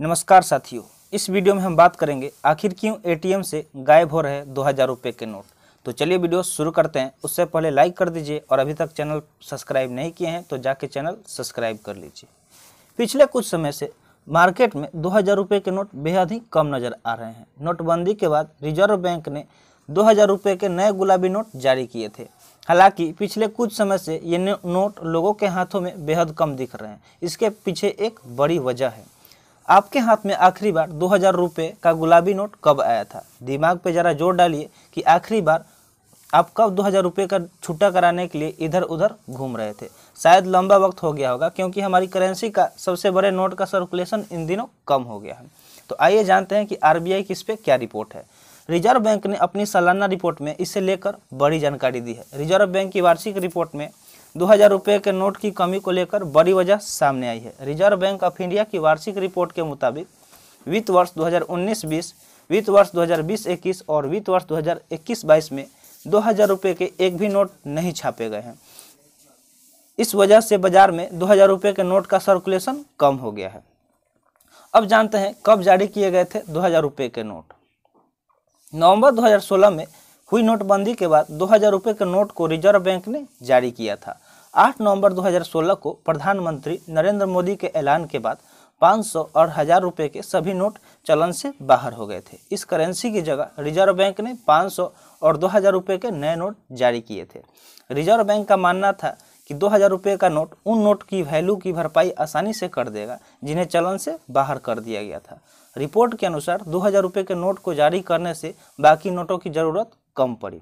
नमस्कार साथियों इस वीडियो में हम बात करेंगे आखिर क्यों एटीएम से गायब हो रहे दो हज़ार रुपये के नोट तो चलिए वीडियो शुरू करते हैं उससे पहले लाइक कर दीजिए और अभी तक चैनल सब्सक्राइब नहीं किए हैं तो जाके चैनल सब्सक्राइब कर लीजिए पिछले कुछ समय से मार्केट में दो हज़ार रुपये के नोट बेहद ही कम नज़र आ रहे हैं नोटबंदी के बाद रिजर्व बैंक ने दो हज़ार रुपये के नए गुलाबी नोट जारी किए थे हालांकि पिछले कुछ समय से ये नोट लोगों के हाथों में बेहद कम दिख रहे हैं इसके पीछे एक बड़ी वजह है आपके हाथ में आखिरी बार दो हज़ार रुपये का गुलाबी नोट कब आया था दिमाग पे ज़रा जोर डालिए कि आखिरी बार आप कब दो हज़ार रुपये का छुट्टा कराने के लिए इधर उधर घूम रहे थे शायद लंबा वक्त हो गया होगा क्योंकि हमारी करेंसी का सबसे बड़े नोट का सर्कुलेशन इन दिनों कम हो गया है तो आइए जानते हैं कि आर की इस पर क्या रिपोर्ट है रिजर्व बैंक ने अपनी सालाना रिपोर्ट में इसे लेकर बड़ी जानकारी दी है रिजर्व बैंक की वार्षिक रिपोर्ट में दो हजार रुपये के नोट की कमी को लेकर बड़ी वजह सामने आई है रिजर्व बैंक ऑफ इंडिया की वार्षिक रिपोर्ट के मुताबिक वित्त वर्ष 2019-20, वित्त वर्ष 2020-21 और वित्त वर्ष 2021-22 में दो हजार रुपये के एक भी नोट नहीं छापे गए हैं इस वजह से बाजार में दो हजार रुपये के नोट का सर्कुलेशन कम हो गया है अब जानते हैं कब जारी किए गए थे दो हजार रुपये के नोट नवंबर सोलह में हुई नोटबंदी के बाद दो हजार रुपये के नोट को रिजर्व बैंक ने जारी किया था 8 नवंबर 2016 को प्रधानमंत्री नरेंद्र मोदी के ऐलान के बाद 500 और हजार रुपये के सभी नोट चलन से बाहर हो गए थे इस करेंसी की जगह रिजर्व बैंक ने 500 और दो हजार रुपये के नए नोट जारी किए थे रिजर्व बैंक का मानना था कि दो हजार रुपये का नोट उन नोट की वैल्यू की भरपाई आसानी से कर देगा जिन्हें चलन से बाहर कर दिया गया था रिपोर्ट के अनुसार दो हजार रुपये के नोट को जारी करने से बाकी नोटों की ज़रूरत कम पड़ी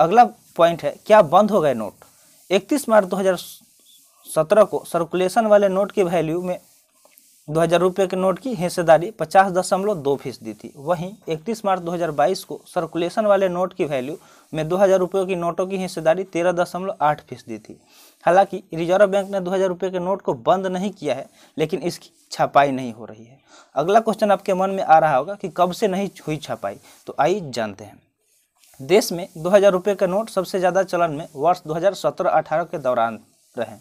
अगला पॉइंट है क्या बंद हो गए नोट 31 मार्च 2017 को सर्कुलेशन वाले नोट की वैल्यू में दो हज़ार रुपये के नोट की हिस्सेदारी पचास दशमलव दो फीसदी थी वहीं 31 मार्च 2022 को सर्कुलेशन वाले नोट की वैल्यू में दो हज़ार रुपये की नोटों की हिस्सेदारी तेरह दशमलव आठ फीसदी थी हालांकि रिजर्व बैंक ने दो हज़ार रुपये के नोट को बंद नहीं किया है लेकिन इसकी छपाई नहीं हो रही है अगला क्वेश्चन आपके मन में आ रहा होगा कि कब से नहीं हुई छपाई तो आइए जानते हैं देश में दो हज़ार रुपये का नोट सबसे ज़्यादा चलन में वर्ष 2017-18 के दौरान रहे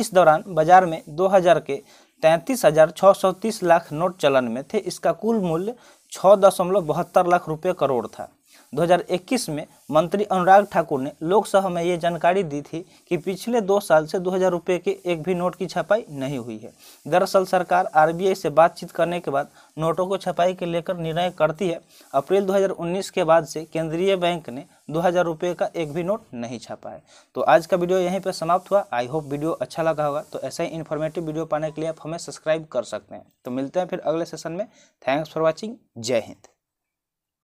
इस दौरान बाजार में 2000 के तैंतीस हज़ार छः सौ तीस लाख नोट चलन में थे इसका कुल मूल्य छः दशमलव बहत्तर लाख रुपये करोड़ था 2021 में मंत्री अनुराग ठाकुर ने लोकसभा में ये जानकारी दी थी कि पिछले दो साल से दो हज़ार रुपये के एक भी नोट की छपाई नहीं हुई है दरअसल सरकार आरबीआई से बातचीत करने के बाद नोटों को छपाई के लेकर निर्णय करती है अप्रैल 2019 के बाद से केंद्रीय बैंक ने दो हज़ार रुपये का एक भी नोट नहीं छापा है तो आज का वीडियो यहीं पर समाप्त हुआ आई होप वीडियो अच्छा लगा होगा तो ऐसा ही इन्फॉर्मेटिव वीडियो पाने के लिए आप हमें सब्सक्राइब कर सकते हैं तो मिलते हैं फिर अगले सेशन में थैंक्स फॉर वॉचिंग जय हिंद